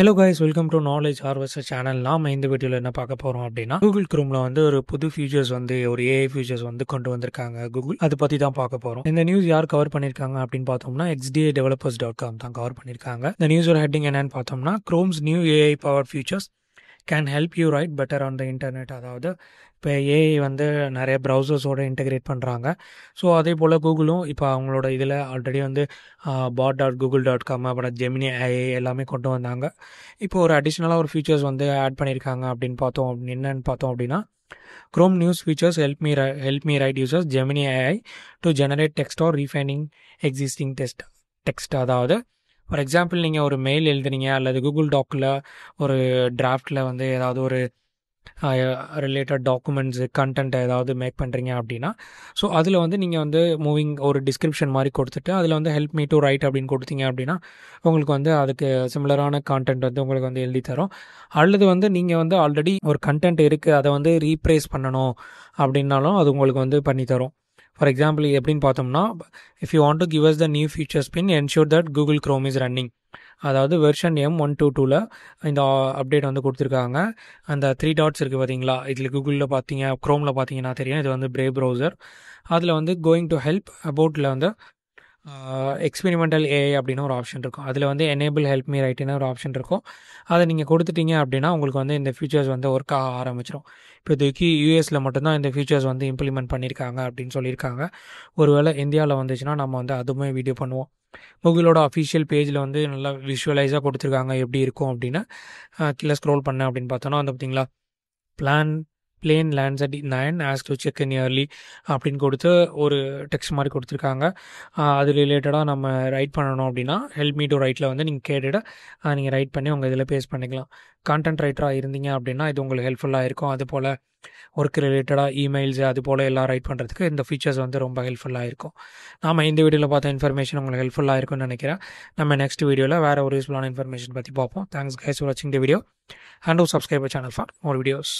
hello guys welcome to knowledge harvester channel நாம் இந்த வீடியோவில் என்ன பார்க்க போகிறோம் அப்படின்னா கூகுள் குரூமில் வந்து ஒரு புது ஃபியூச்சர்ஸ் வந்து ஒரு ஏஐ ஃபியூச்சர்ஸ் வந்து கொண்டு வந்திருக்காங்க கூகுள் அதை பற்றி தான் பார்க்க போகிறோம் இந்த நியூஸ் யார் கவர் பண்ணிருக்காங்க அப்படின்னு பார்த்தோம்னா எக்ஸ்டிஏ டெவலப்பர்ஸ் டாட் காம் தான் கவர் பண்ணியிருக்காங்க இந்த நியூஸோட ஹெட்டிங் என்னன்னு பார்த்தோம்னா Chrome's new AI power futures can help you write better on the internet அதாவது இப்போ ஏஐ வந்து நிறைய ப்ரௌசர்ஸோடு இன்டெகிரேட் பண்ணுறாங்க ஸோ அதே போல் கூகுளும் இப்போ அவங்களோட இதில் ஆல்ரெடி வந்து bot dot Google dot com அப்புறம் ஜெமினி ஐஏ எல்லாமே கொண்டு வந்தாங்க இப்போ ஒரு அடிஷ்னலாக ஒரு ஃபீச்சர்ஸ் வந்து ஆட் பண்ணியிருக்காங்க அப்படின்னு பார்த்தோம் என்னன்னு பார்த்தோம் அப்படின்னா Chrome news features help me help me write users Gemini AI to generate text or refining existing test text அதாவது ஃபார் எக்ஸாம்பிள் நீங்கள் ஒரு மெயில் எழுதுறீங்க அல்லது கூகுள் டாக்கில் ஒரு டிராஃப்டில் வந்து ஏதாவது ஒரு ரிலேட்டட் டாக்குமெண்ட்ஸு கண்டென்ட்டை ஏதாவது மேக் பண்ணுறீங்க அப்படின்னா ஸோ அதில் வந்து நீங்கள் வந்து மூவிங் ஒரு டிஸ்கிரிப்ஷன் மாதிரி கொடுத்துட்டு அதில் வந்து ஹெல்ப் மீ டு ரைட் அப்படின்னு கொடுத்தீங்க அப்படின்னா உங்களுக்கு வந்து அதுக்கு சிமிலரான கான்டென்ட் வந்து உங்களுக்கு வந்து எழுதி தரும் அல்லது வந்து நீங்கள் வந்து ஆல்ரெடி ஒரு கண்டென்ட் இருக்குது அதை வந்து ரீப்ரேஸ் பண்ணணும் அப்படின்னாலும் அது உங்களுக்கு வந்து பண்ணித்தரும் ஃபார் எக்ஸாம்பிள் எப்படின்னு பார்த்தோம்னா if you want to give us the new features பின் ensure that Google Chrome is running அதாவது வெர்ஷன் எம் ஒன் டூ டூவில் இந்த அப்டேட் வந்து கொடுத்துருக்காங்க அந்த த்ரீ டாட்ஸ் இருக்குது பார்த்தீங்களா இதில் கூகுளில் பார்த்தீங்க க்ரோமில் பார்த்தீங்கன்னா தெரியும் இது வந்து பிரே ப்ரௌசர் அதில் வந்து கோயிங் டு ஹெல்ப் அபவுட்டில் வந்து எக்ஸ்பெரிமெண்டல் ஏஐ அப்படின்னு ஒரு ஆப்ஷன் இருக்கும் அதில் வந்து எனேபிள் ஹெல்ப் மீ ரைட்டுன்னு ஒரு ஆப்ஷன் இருக்கும் அதை நீங்கள் கொடுத்துட்டீங்க அப்படின்னா உங்களுக்கு வந்து இந்த ஃபியூச்சர்ஸ் வந்து ஒர்க் ஆக ஆரம்பிச்சிடும் இப்போதைக்கு யூஎஸில் மட்டும்தான் இந்த ஃபியூச்சர்ஸ் வந்து இம்ப்ளிமெண்ட் பண்ணியிருக்காங்க அப்படின்னு சொல்லியிருக்காங்க ஒருவேளை இந்தியாவில் வந்துச்சுன்னா நம்ம வந்து அதுவுமே வீடியோ பண்ணுவோம் கூகுளோட அஃபிஷியல் பேஜில் வந்து நல்லா விஷுவலைஸாக கொடுத்துருக்காங்க எப்படி இருக்கும் அப்படின்னா கீழே ஸ்க்ரோல் பண்ணேன் அப்படின்னு பார்த்தோன்னா வந்து பார்த்திங்களா plan plane lands at nine as to check in early அப்படின்னு கொடுத்து ஒரு டெக்ஸ்ட் மாதிரி கொடுத்துருக்காங்க அது ரிலேட்டடாக நம்ம ரைட் பண்ணணும் அப்படின்னா ஹெல்ப் மீ டு ரைட்டில் வந்து நீங்கள் கேட்டுவிட நீங்கள் ரைட் பண்ணி உங்கள் இதில் பேஸ் பண்ணிக்கலாம் கான்டென்ட் ரைட்டராக இருந்தீங்க அப்படின்னா இது உங்களுக்கு ஹெல்ப்ஃபுல்லாக இருக்கும் அது போல் ஒர்க் ரிலேட்டடாக இமெயில்ஸ் அது போல் எல்லாம் ரைட் பண்ணுறதுக்கு இந்த ஃபீச்சர்ஸ் வந்து ரொம்ப ஹெல்ப்ஃபுல்லாக இருக்கும் நாம் இந்த வீடியோவில் பார்த்த இன்ஃபர்மேஷன் உங்களுக்கு ஹெல்ப்ஃபுல்லாக இருக்கும்னு நினைக்கிறேன் நம்ம நெக்ஸ்ட் வீடியோவில் வேறு ஒரு யூஸ்ஃபுல்லான இன்ஃபர்மேஷன் பற்றி பார்ப்போம் தேங்க்ஸ் கைஸ் ஃபார் வாட்சிங் the video and do subscribe channel for more videos